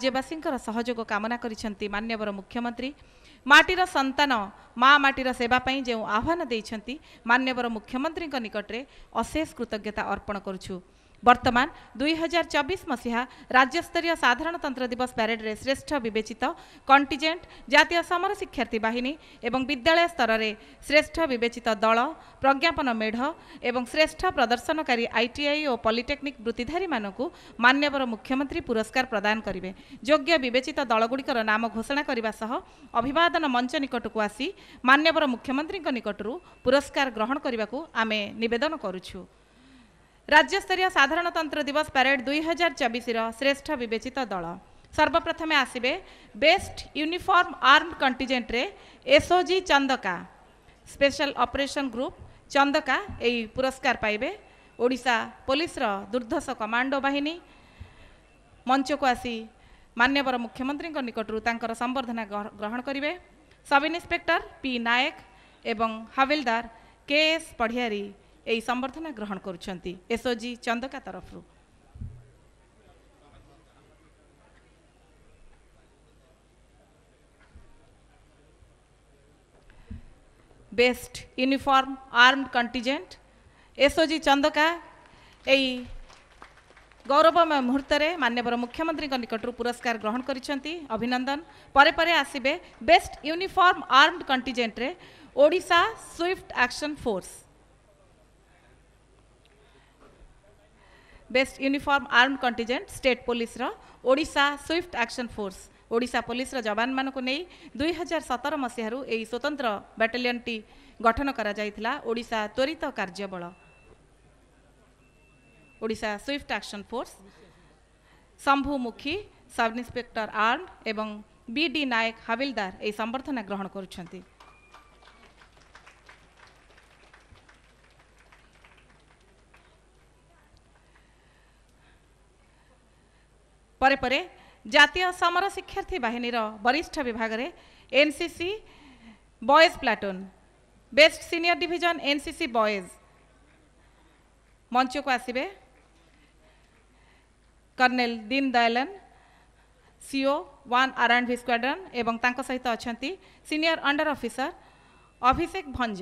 ରାଜ୍ୟବାସୀଙ୍କର ସହଯୋଗ କାମନା କରିଛନ୍ତି ମାନ୍ୟବର ମୁଖ୍ୟମନ୍ତ୍ରୀ ମାଟିର ସନ୍ତାନ ମା ମାଟିର ସେବା ପାଇଁ ଯେଉଁ ଆହ୍ୱାନ ଦେଇଛନ୍ତି ମାନ୍ୟବର ମୁଖ୍ୟମନ୍ତ୍ରୀଙ୍କ ନିକଟରେ ଅଶେଷ କୃତଜ୍ଞତା ଅର୍ପଣ କରୁଛୁ ବର୍ତ୍ତମାନ ଦୁଇହଜାର ଚବିଶ ମସିହା ରାଜ୍ୟସ୍ତରୀୟ ସାଧାରଣତନ୍ତ୍ର ଦିବସ ପ୍ୟାରେଡ଼ରେ ଶ୍ରେଷ୍ଠ ବିବେଚିତ କଣ୍ଟିଜେଣ୍ଟ ଜାତୀୟ ସମର ଶିକ୍ଷାର୍ଥୀ ବାହିନୀ ଏବଂ ବିଦ୍ୟାଳୟ ସ୍ତରରେ ଶ୍ରେଷ୍ଠ ବିବେଚିତ ଦଳ ପ୍ରଜ୍ଞାପନ ମେଢ଼ ଏବଂ ଶ୍ରେଷ୍ଠ ପ୍ରଦର୍ଶନକାରୀ ଆଇଟିଆଇ ଓ ପଲିଟେକ୍ନିକ୍ ବୃତ୍ତିଧାରୀମାନଙ୍କୁ ମାନ୍ୟବର ମୁଖ୍ୟମନ୍ତ୍ରୀ ପୁରସ୍କାର ପ୍ରଦାନ କରିବେ ଯୋଗ୍ୟ ବିବେଚିତ ଦଳଗୁଡ଼ିକର ନାମ ଘୋଷଣା କରିବା ସହ ଅଭିବାଦନ ମଞ୍ଚ ନିକଟକୁ ଆସି ମାନ୍ୟବର ମୁଖ୍ୟମନ୍ତ୍ରୀଙ୍କ ନିକଟରୁ ପୁରସ୍କାର ଗ୍ରହଣ କରିବାକୁ ଆମେ ନିବେଦନ କରୁଛୁ ରାଜ୍ୟସ୍ତରୀୟ ସାଧାରଣତନ୍ତ୍ର ଦିବସ ପ୍ୟାରେଡ୍ ଦୁଇ ହଜାର ଚବିଶର ଶ୍ରେଷ୍ଠ ବିବେଚିତ ଦଳ ସର୍ବପ୍ରଥମେ ଆସିବେ ବେଷ୍ଟ ୟୁନିଫର୍ମ ଆର୍ମ କଣ୍ଟିଜେଣ୍ଟରେ SOG Chandaka special operation group Chandaka ଏହି ପୁରସ୍କାର ପାଇବେ ଓଡ଼ିଶା ପୋଲିସର ଦୁର୍ଦ୍ଧସ କମାଣ୍ଡୋ ବାହିନୀ ମଞ୍ଚକୁ ଆସି ମାନ୍ୟବର ମୁଖ୍ୟମନ୍ତ୍ରୀଙ୍କ ନିକଟରୁ ତାଙ୍କର ସମ୍ବର୍ଦ୍ଧନା ଗ୍ରହଣ କରିବେ ସବ୍ ଇନ୍ସପେକ୍ଟର ପି ନାୟକ ଏବଂ ହାବିଲଦାର କେ ଏସ୍ ପଢ଼ିଆରୀ ଏହି ସମ୍ବର୍ଦ୍ଧନା ଗ୍ରହଣ କରୁଛନ୍ତି ଏସ୍ଓଜି ଚନ୍ଦକା ତରଫରୁ best uniform armed contingent SOG Chandaka यही गौरवमय मुहूर्त में मान्यवर मुख्यमंत्री निकटर पुरस्कार ग्रहण करभिनंदन पर आसवे बेस्ट यूनिफॉर्म आर्म्ड कंटिजेंट रे Odisha swift action force best uniform arm contingent state ପୋଲିସର Odisha swift action force Odisha ପୋଲିସର ଯବାନମାନଙ୍କୁ ନେଇ ଦୁଇ ହଜାର ସତର ମସିହାରୁ ଏହି ସ୍ୱତନ୍ତ୍ର ବାଟାଲିୟନଟି ଗଠନ କରାଯାଇଥିଲା ଓଡ଼ିଶା ତ୍ୱରିତ କାର୍ଯ୍ୟବଳ Odisha swift action force Shambhu Mukhi sub inspector arm ଏବଂ ବି ଡି ନାୟକ ହାବିଲଦାର ଏହି ସମ୍ବର୍ଦ୍ଧନା ଗ୍ରହଣ କରୁଛନ୍ତି ପରେ ପରେ ଜାତୀୟ ସମର ଶିକ୍ଷାର୍ଥୀ ବାହିନୀର ବରିଷ୍ଠ ବିଭାଗରେ NCC boys platoon best senior division NCC boys ମଞ୍ଚକୁ ଆସିବେ colonel Deen Dayalan CO one R and V squadron ଏବଂ ତାଙ୍କ ସହିତ ଅଛନ୍ତି senior under officer Abhishek Bhanj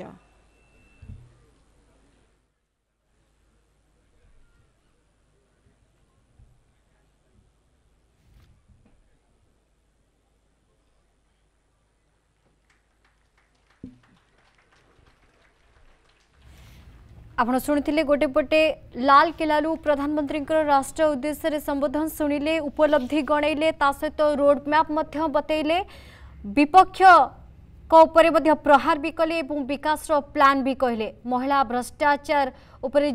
आप शुणुले गोटेपटे लाल किलार प्रधानमंत्री राष्ट्र उद्देश्य से संबोधन शुणिले उपलब्धि गणले सहित रोडमैप बतेले विपक्ष ଉପରେ ମଧ୍ୟ ପ୍ରହାର ବି କଲେ ଏବଂ ବିକାଶର ପ୍ଲାନ୍ ବି କହିଲେ ମହିଳା ଭ୍ରଷ୍ଟାଚାର ଉପରେ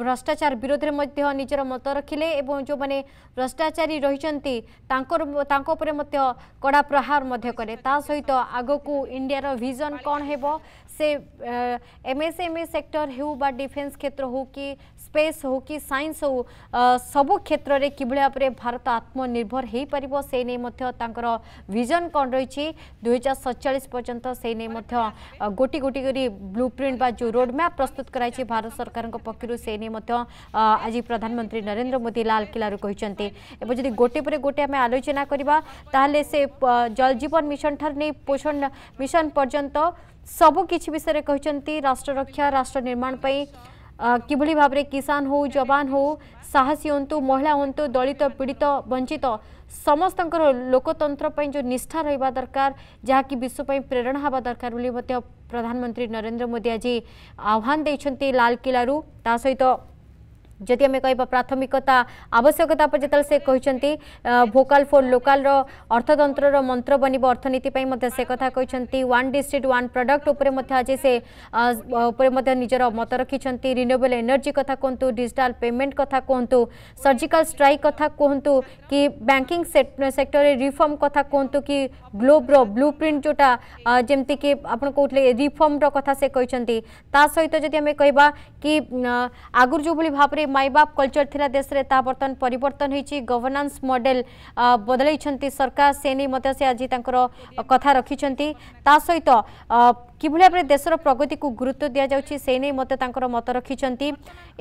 ଭ୍ରଷ୍ଟାଚାର ବିରୋଧରେ ମଧ୍ୟ ନିଜର ମତ ରଖିଲେ ଏବଂ ଯେଉଁମାନେ ଭ୍ରଷ୍ଟାଚାରୀ ରହିଛନ୍ତି ତାଙ୍କର ତାଙ୍କ ଉପରେ ମଧ୍ୟ କଡ଼ା ପ୍ରହାର ମଧ୍ୟ କଲେ ତା ସହିତ ଆଗକୁ ଇଣ୍ଡିଆର ଭିଜନ୍ କ'ଣ ହେବ ସେ ଏମ୍ଏସ୍ଏମ୍ଇ ସେକ୍ଟର ହେଉ ବା ଡିଫେନ୍ସ କ୍ଷେତ୍ର ହେଉ କି ସ୍ପେସ୍ ହେଉ କି ସାଇନ୍ସ ହେଉ ସବୁ କ୍ଷେତ୍ରରେ କିଭଳି ଭାବରେ ଭାରତ ଆତ୍ମନିର୍ଭର ହୋଇପାରିବ ସେ ନେଇ ମଧ୍ୟ ତାଙ୍କର ଭିଜନ କ'ଣ ରହିଛି ଦୁଇହଜାର ସତଚାଳିଶ ପର୍ଯ୍ୟନ୍ତ ସେ ନେଇ ମଧ୍ୟ ଗୋଟି ଗୋଟି କରି ବ୍ଲୁ ପ୍ରିଣ୍ଟ ବା ଯେଉଁ ରୋଡ଼ମ୍ୟାପ୍ ପ୍ରସ୍ତୁତ କରାଯାଇଛି ଭାରତ ସରକାରଙ୍କ ପକ୍ଷରୁ ସେ ନେଇ ମଧ୍ୟ ଆଜି ପ୍ରଧାନମନ୍ତ୍ରୀ ନରେନ୍ଦ୍ର ମୋଦି ଲାଲକିଲ୍ଲାରୁ କହିଛନ୍ତି ଏବଂ ଯଦି ଗୋଟେ ପରେ ଗୋଟେ ଆମେ ଆଲୋଚନା କରିବା ତାହେଲେ ସେ ଜଳ ଜୀବନ ମିଶନ ଠାରୁ ନେଇ ପୋଷଣ ମିଶନ ପର୍ଯ୍ୟନ୍ତ ସବୁ କିଛି ବିଷୟରେ କହିଛନ୍ତି ରାଷ୍ଟ୍ର ରକ୍ଷା ରାଷ୍ଟ୍ର ନିର୍ମାଣ ପାଇଁ କିଭଳି ଭାବରେ କିଷାନ ହେଉ ଯବାନ ହେଉ ସାହସୀ ହୁଅନ୍ତୁ ମହିଳା ହୁଅନ୍ତୁ ଦଳିତ ପୀଡ଼ିତ ବଞ୍ଚିତ ସମସ୍ତଙ୍କର ଲୋକତନ୍ତ୍ର ପାଇଁ ଯେଉଁ ନିଷ୍ଠା ରହିବା ଦରକାର ଯାହାକି ବିଶ୍ୱ ପାଇଁ ପ୍ରେରଣା ହେବା ଦରକାର ବୋଲି ମଧ୍ୟ ପ୍ରଧାନମନ୍ତ୍ରୀ ନରେନ୍ଦ୍ର ମୋଦି ଆଜି ଆହ୍ୱାନ ଦେଇଛନ୍ତି ଲାଲକିଲ୍ଲାରୁ ତା ସହିତ जदि आम कह प्राथमिकता आवश्यकता पर से कहते भोकाल फोर लोकाल अर्थतंत्र मंत्र बन अर्थनीति से कथा कहते वन डिस्ट्रिक्ट वन प्रडक्ट उपरे आज से निजर मत रखिंट रिन्युएबल एनर्जी कथ कहतु डिजिटाल पेमेंट कथ कहतु सर्जिकाल स्ट्राइक कथा कहतु कि बैंकिंग सेक्टर रिफर्म कथ कहतु कि ग्लोब्र ब्लू प्रिंट जोटा जमी कि आप कहते रिफर्म्र से कहते सहित जदि आम कह कि आगुरी जो भाव में बाप कलचर थिला देश में बर्तन परिवर्तन गवर्नान्स मडेल बदल सरकार से नहीं मत से आज कथा रखिंट सहित কিভাবে ভাবে দেশের প্রগতিকে গুরুত্ব দিয়া যাচ্ছে সেই নিয়ে মতো তাঁর মত রাখিছেন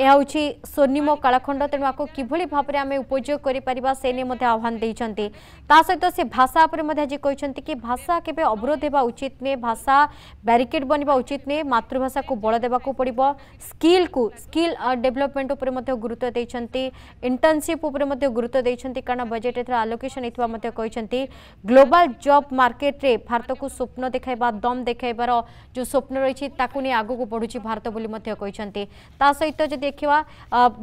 এ হচ্ছে স্বর্ণিম কালখণ্ড তেমন আকু কিভাবে ভাবে আমি উপযোগ করে পারা সে নিয়ে মধ্যে আহ্বান দিয়েছেন তা সহিত সে ভাষা উপরে মধ্যে আজ কিন্তু কি ভাষা কেবে অবরোধ হওয়া উচিত নুহে ভাষা ব্যারিকেড বনবা উচিত নুহে মাতৃভাষা কু বল দেওয়া পড়ব স্কিল কু স্কিল ডেভেলপমেন্ট উপরে মধ্যে গুরুত্ব দিয়েছেন ইন্টর্নশিপ উপরে মধ্যে গুরুত্ব দিয়েছেন কারণ বজেট এর আলোকেশন হওয়া মধ্যে কিন্তু গ্লোবাল জব মার্কেট্রে ଭାରତକୁ ସ୍ୱପ୍ନ ଦେଖାଇବା ଦମ୍ ଦେଖାଇବାର जो स्वप्न रही ताकू नहीं बढ़ुच्च भारत बोली सहित जो देखा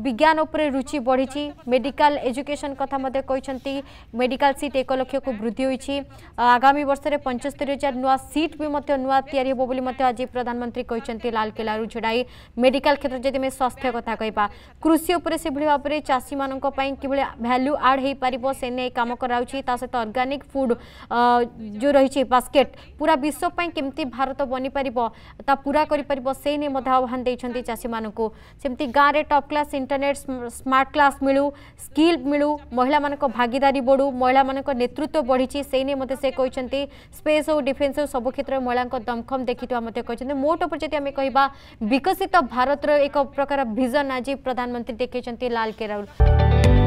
विज्ञान रुचि बढ़ी मेडिकल एजुकेशन कथ मेडिकल सीट एक लक्ष को वृद्धि होगी आगामी वर्ष में पंचस्तरी हजार नुआ सीट भी नुआ या प्रधानमंत्री कहते लाल किलू छाई मेडिकल क्षेत्र जब स्वास्थ्य कथ कह कृषि से भाव में चाषी मान कि भैल्यू आड हो पार से नहीं कम कर सहित अर्गानिक फुड जो रही बास्केट पूरा विश्वपाई के भारत बन ବନିପାରିବ ତା ପୁରା କରିପାରିବ ସେ ନେଇ ମଧ୍ୟ ଆହ୍ୱାନ ଦେଇଛନ୍ତି ଚାଷୀମାନଙ୍କୁ ସେମିତି ଗାଁରେ top class internet smart class ମିଳୁ ସ୍କିଲ୍ ମିଳୁ ମହିଳାମାନଙ୍କ ଭାଗିଦାରୀ ବଢ଼ୁ ମହିଳାମାନଙ୍କ ନେତୃତ୍ୱ ବଢ଼ିଛି ସେ ନେଇ ମଧ୍ୟ ସେ କହିଛନ୍ତି ସ୍ପେସ୍ ହେଉ ଡିଫେନ୍ସ ହେଉ ସବୁ କ୍ଷେତ୍ରରେ ମହିଳାଙ୍କ ଦମଖମ ଦେଖିଥିବା ମଧ୍ୟ କହିଛନ୍ତି ମୋଟ ଉପରେ ଯଦି ଆମେ କହିବା ବିକଶିତ ଭାରତର ଏକ ପ୍ରକାର ଭିଜନ ଆଜି ପ୍ରଧାନମନ୍ତ୍ରୀ ଦେଖାଇଛନ୍ତି ଲାଲ କେରାଉଲ